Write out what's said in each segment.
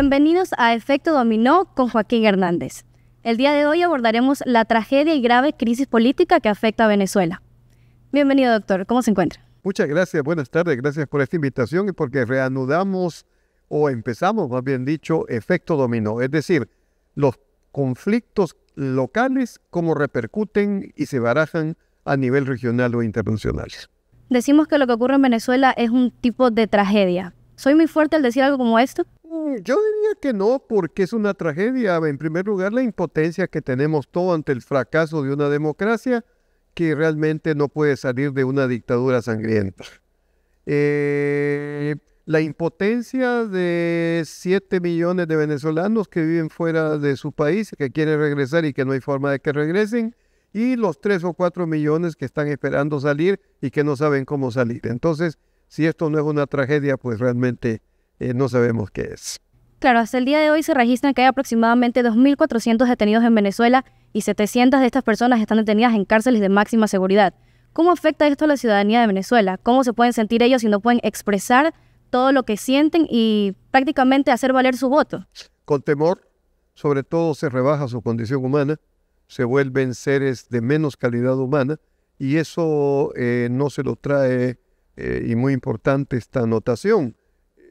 Bienvenidos a Efecto Dominó con Joaquín Hernández. El día de hoy abordaremos la tragedia y grave crisis política que afecta a Venezuela. Bienvenido, doctor. ¿Cómo se encuentra? Muchas gracias. Buenas tardes. Gracias por esta invitación y porque reanudamos o empezamos, más bien dicho, efecto dominó. Es decir, los conflictos locales, cómo repercuten y se barajan a nivel regional o internacional. Decimos que lo que ocurre en Venezuela es un tipo de tragedia. ¿Soy muy fuerte al decir algo como esto? yo diría que no, porque es una tragedia. En primer lugar, la impotencia que tenemos todo ante el fracaso de una democracia que realmente no puede salir de una dictadura sangrienta. Eh, la impotencia de 7 millones de venezolanos que viven fuera de su país, que quieren regresar y que no hay forma de que regresen, y los 3 o 4 millones que están esperando salir y que no saben cómo salir. Entonces, si esto no es una tragedia, pues realmente eh, no sabemos qué es. Claro, hasta el día de hoy se registran que hay aproximadamente 2.400 detenidos en Venezuela y 700 de estas personas están detenidas en cárceles de máxima seguridad. ¿Cómo afecta esto a la ciudadanía de Venezuela? ¿Cómo se pueden sentir ellos si no pueden expresar todo lo que sienten y prácticamente hacer valer su voto? Con temor, sobre todo se rebaja su condición humana, se vuelven seres de menos calidad humana y eso eh, no se lo trae, eh, y muy importante esta anotación,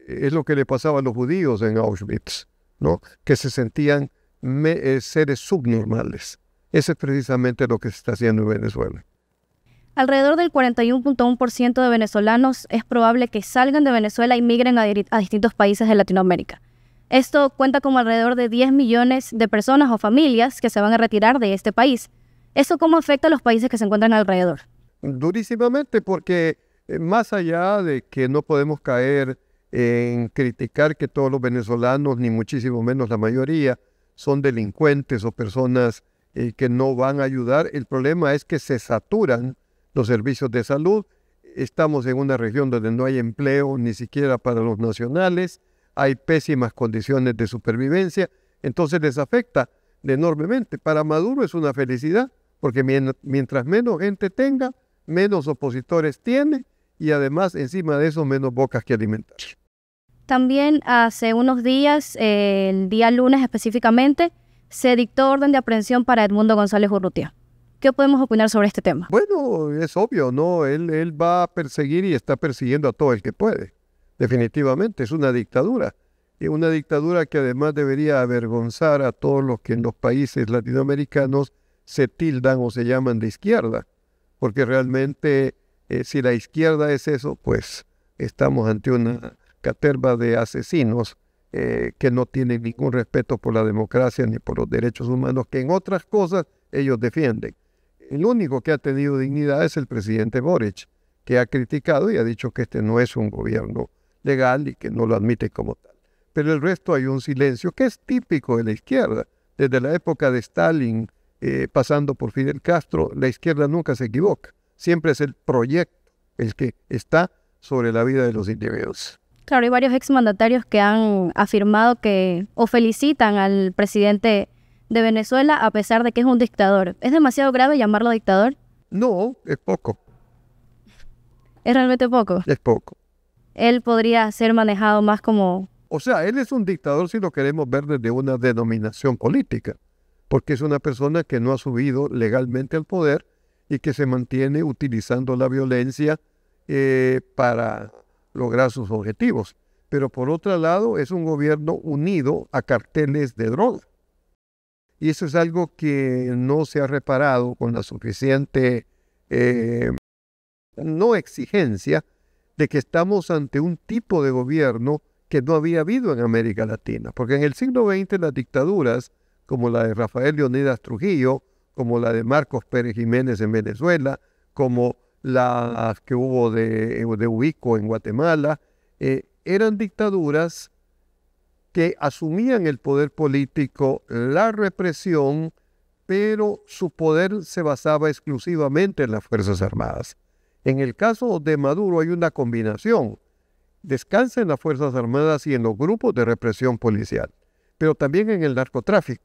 es lo que le pasaba a los judíos en Auschwitz, ¿no? que se sentían eh, seres subnormales. Eso es precisamente lo que se está haciendo en Venezuela. Alrededor del 41.1% de venezolanos es probable que salgan de Venezuela y migren a, distintos países de Latinoamérica. Esto cuenta como alrededor de 10 millones de personas o familias que se van a retirar de este país. ¿Eso cómo afecta a los países que se encuentran alrededor? Durísimamente, porque eh, más allá de que no podemos caer en criticar que todos los venezolanos, ni muchísimo menos la mayoría, son delincuentes o personas eh, que no van a ayudar. El problema es que se saturan los servicios de salud. Estamos en una región donde no hay empleo ni siquiera para los nacionales. Hay pésimas condiciones de supervivencia. Entonces les afecta enormemente. Para Maduro es una felicidad, porque mientras menos gente tenga, menos opositores tiene y además encima de eso menos bocas que alimentar. También hace unos días, eh, el día lunes específicamente, se dictó orden de aprehensión para Edmundo González Urrutia. ¿Qué podemos opinar sobre este tema? Bueno, es obvio, ¿no? Él, él va a perseguir y está persiguiendo a todo el que puede. Definitivamente, es una dictadura. Y una dictadura que además debería avergonzar a todos los que en los países latinoamericanos se tildan o se llaman de izquierda, porque realmente eh, si la izquierda es eso, pues estamos ante una caterva de asesinos eh, que no tienen ningún respeto por la democracia ni por los derechos humanos, que en otras cosas ellos defienden. El único que ha tenido dignidad es el presidente Boric, que ha criticado y ha dicho que este no es un gobierno legal y que no lo admite como tal. Pero el resto hay un silencio que es típico de la izquierda. Desde la época de Stalin, eh, pasando por Fidel Castro, la izquierda nunca se equivoca. Siempre es el proyecto el que está sobre la vida de los individuos. Claro, hay varios exmandatarios que han afirmado que o felicitan al presidente de Venezuela a pesar de que es un dictador. ¿Es demasiado grave llamarlo dictador? No, es poco. ¿Es realmente poco? Es poco. Él podría ser manejado más como... O sea, él es un dictador si lo queremos ver desde una denominación política, porque es una persona que no ha subido legalmente al poder, y que se mantiene utilizando la violencia eh, para lograr sus objetivos. Pero por otro lado, es un gobierno unido a carteles de droga. Y eso es algo que no se ha reparado con la suficiente eh, no exigencia de que estamos ante un tipo de gobierno que no había habido en América Latina. Porque en el siglo XX las dictaduras, como la de Rafael Leonidas Trujillo, como la de Marcos Pérez Jiménez en Venezuela, como la que hubo de, Ubico en Guatemala, eh, eran dictaduras que asumían el poder político, la represión, pero su poder se basaba exclusivamente en las Fuerzas Armadas. En el caso de Maduro hay una combinación. Descansa en las Fuerzas Armadas y en los grupos de represión policial, pero también en el narcotráfico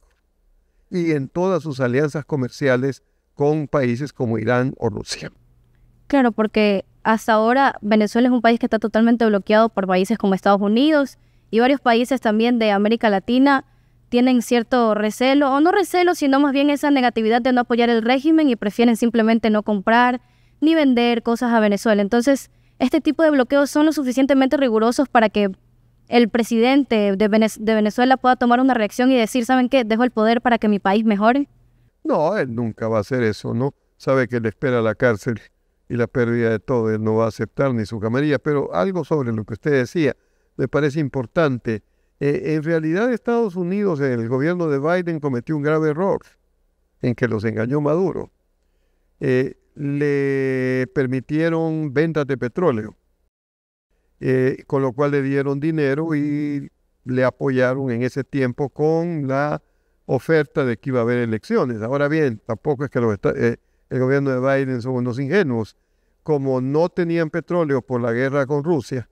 y en todas sus alianzas comerciales con países como Irán o Rusia. Claro, porque hasta ahora Venezuela es un país que está totalmente bloqueado por países como Estados Unidos y varios países también de América Latina tienen cierto recelo, o no recelo, sino más bien esa negatividad de no apoyar el régimen y prefieren simplemente no comprar ni vender cosas a Venezuela. Entonces, este tipo de bloqueos son lo suficientemente rigurosos para que el presidente de, Venezuela pueda tomar una reacción y decir, ¿saben qué? Dejo el poder para que mi país mejore. No, él nunca va a hacer eso, ¿no? Sabe que le espera la cárcel y la pérdida de todo, él no va a aceptar ni su camarilla, pero algo sobre lo que usted decía me parece importante. Eh, en realidad Estados Unidos, el gobierno de Biden cometió un grave error en que los engañó Maduro. Eh, le permitieron ventas de petróleo eh, con lo cual le dieron dinero y le apoyaron en ese tiempo con la oferta de que iba a haber elecciones. Ahora bien, tampoco es que eh, el gobierno de Biden son unos ingenuos. Como no tenían petróleo por la guerra con Rusia,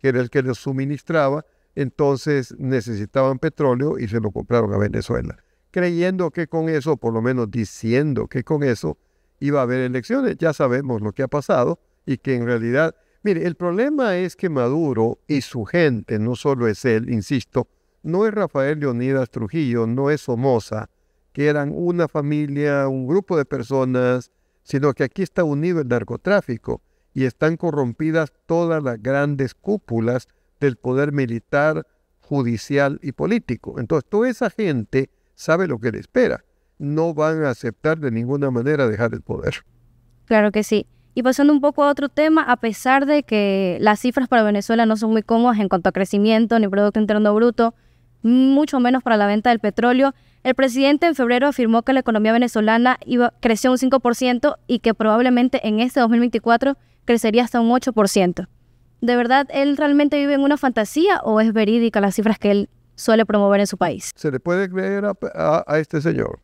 que era el que les suministraba, entonces necesitaban petróleo y se lo compraron a Venezuela, creyendo que con eso, por lo menos diciendo que con eso, iba a haber elecciones. Ya sabemos lo que ha pasado y que en realidad Mire, el problema es que Maduro y su gente, no solo es él, insisto, no es Rafael Leonidas Trujillo, no es Somoza, que eran una familia, un grupo de personas, sino que aquí está unido el narcotráfico y están corrompidas todas las grandes cúpulas del poder militar, judicial y político. Entonces, toda esa gente sabe lo que le espera. No van a aceptar de ninguna manera dejar el poder. Claro que sí. Y pasando un poco a otro tema, a pesar de que las cifras para Venezuela no son muy cómodas en cuanto a crecimiento ni Producto Interno Bruto, mucho menos para la venta del petróleo, el presidente en febrero afirmó que la economía venezolana iba, creció un 5% y que probablemente en este 2024 crecería hasta un 8%. ¿De verdad él realmente vive en una fantasía o es verídica las cifras que él suele promover en su país? Se le puede creer a este señor.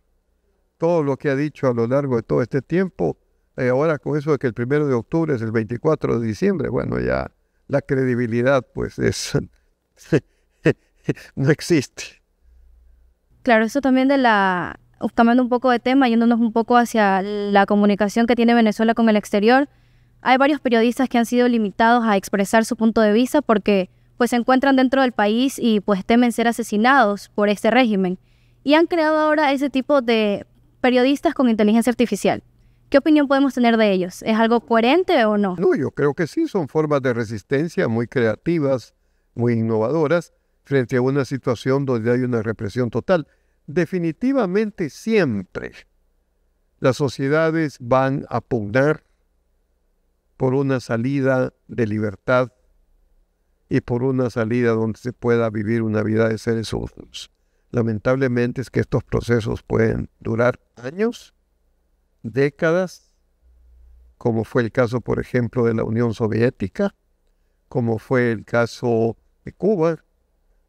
Todo lo que ha dicho a lo largo de todo este tiempo eh, ahora con eso de que el primero de octubre es el 24 de diciembre, bueno, ya la credibilidad pues es, no existe. Claro, eso también de la, cambiando un poco de tema, yéndonos un poco hacia la comunicación que tiene Venezuela con el exterior, hay varios periodistas que han sido limitados a expresar su punto de vista porque pues se encuentran dentro del país y pues temen ser asesinados por este régimen. Y han creado ahora ese tipo de periodistas con inteligencia artificial ¿Qué opinión podemos tener de ellos? ¿Es algo coherente o no? No, yo creo que sí, son formas de resistencia muy creativas, muy innovadoras, frente a una situación donde hay una represión total. Definitivamente siempre las sociedades van a pugnar por una salida de libertad y por una salida donde se pueda vivir una vida de seres humanos. Lamentablemente es que estos procesos pueden durar años décadas, como fue el caso, por ejemplo, de la Unión Soviética, como fue el caso de Cuba.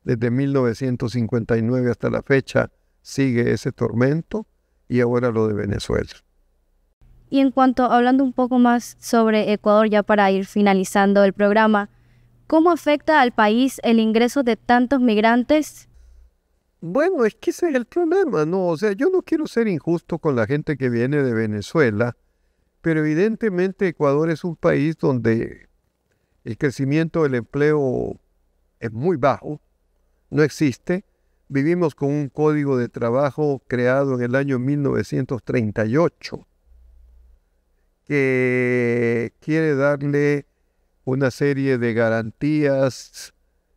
Desde 1959 hasta la fecha sigue ese tormento y ahora lo de Venezuela. Y en cuanto, hablando un poco más sobre Ecuador, ya para ir finalizando el programa, ¿cómo afecta al país el ingreso de tantos migrantes bueno, es que ese es el problema, ¿no? O sea, yo no quiero ser injusto con la gente que viene de Venezuela, pero evidentemente Ecuador es un país donde el crecimiento del empleo es muy bajo, no existe. Vivimos con un código de trabajo creado en el año 1938 que quiere darle una serie de garantías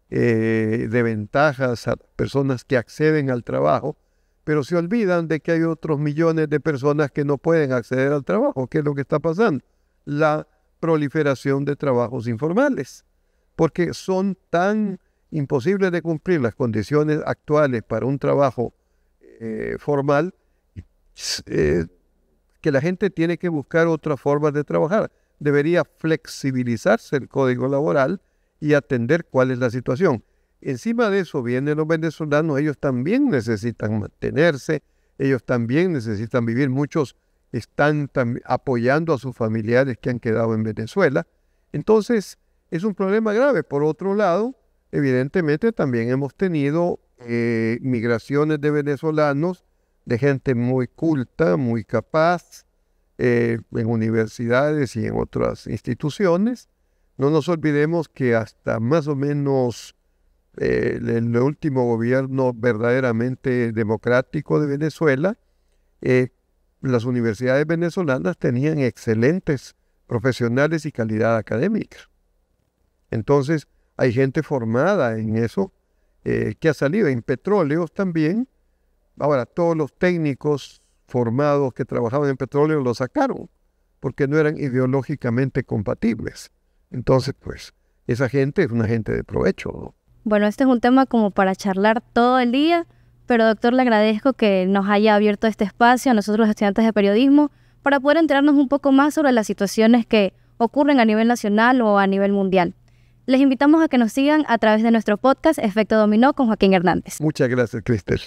eh, de ventajas a personas que acceden al trabajo, pero se olvidan de que hay otros millones de personas que no pueden acceder al trabajo. ¿Qué es lo que está pasando? La proliferación de trabajos informales, porque son tan imposibles de cumplir las condiciones actuales para un trabajo eh, formal eh, que la gente tiene que buscar otras formas de trabajar. Debería flexibilizarse el código laboral y atender cuál es la situación. Encima de eso vienen los venezolanos, ellos también necesitan mantenerse, ellos también necesitan vivir, muchos están apoyando a sus familiares que han quedado en Venezuela. Entonces, es un problema grave. Por otro lado, evidentemente también hemos tenido eh, migraciones de venezolanos, de gente muy culta, muy capaz, eh, en universidades y en otras instituciones, no nos olvidemos que hasta más o menos eh, el último gobierno verdaderamente democrático de Venezuela, eh, las universidades venezolanas tenían excelentes profesionales y calidad académica. Entonces, hay gente formada en eso eh, que ha salido en petróleos también. Ahora, todos los técnicos formados que trabajaban en petróleo los sacaron porque no eran ideológicamente compatibles. Entonces, pues, esa gente es una gente de provecho. Bueno, este es un tema como para charlar todo el día, pero doctor, le agradezco que nos haya abierto este espacio a nosotros los estudiantes de periodismo para poder enterarnos un poco más sobre las situaciones que ocurren a nivel nacional o a nivel mundial. Les invitamos a que nos sigan a través de nuestro podcast Efecto Dominó con Joaquín Hernández. Muchas gracias, Cristel.